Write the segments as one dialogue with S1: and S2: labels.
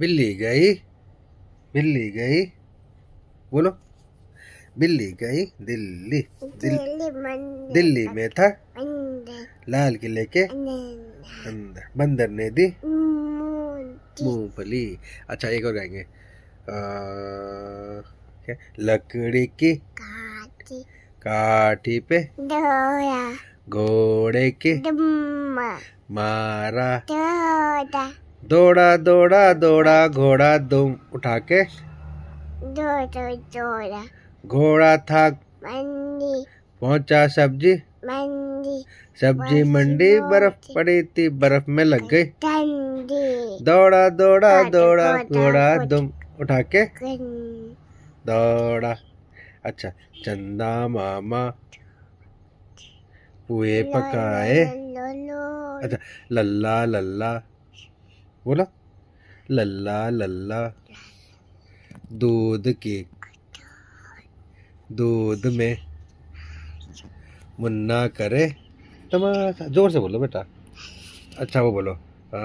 S1: बिल्ली गई बिल्ली गई बोलो बिल्ली गई दिल्ली दिल्ली में था लाल किले के अंदर बंदर ने दी मूंगफली अच्छा एक और गाएंगे लकड़ी की काठी पे घोड़े के मारा दौड़ा दौड़ा दौड़ा घोड़ा दुम उठा के घोड़ा था मंडी पहुंचा सब्जी मंडी सब्जी मंडी बर्फ पड़ी थी बर्फ में लग गई दौड़ा दौड़ा दौड़ा घोड़ा दुम उठा के दौड़ा अच्छा चंदा मामा पुए पकाए अच्छा लल्ला लल्ला बोला लल्ला लल्ला दूध के दूध में मुन्ना करे तमाशा जोर से बोलो बेटा अच्छा वो बोलो आ,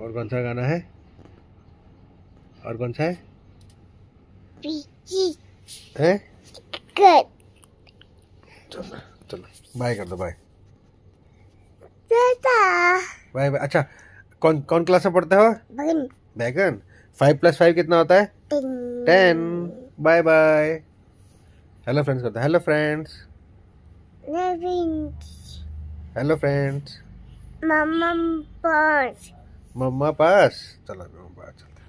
S1: और कौन सा गाना है और कौन सा है हैं चलो चलो बाय कर दो बाय बाय बाय अच्छा कौन कौन क्लास में पढ़ते हो बैगन फाइव प्लस फाइव कितना होता है ten bye bye hello friends करते हेलो फ्रेंड्स हेलो फ्रेंड्स मम्मा पास मम्मा पास चलो मम्मा पास चलते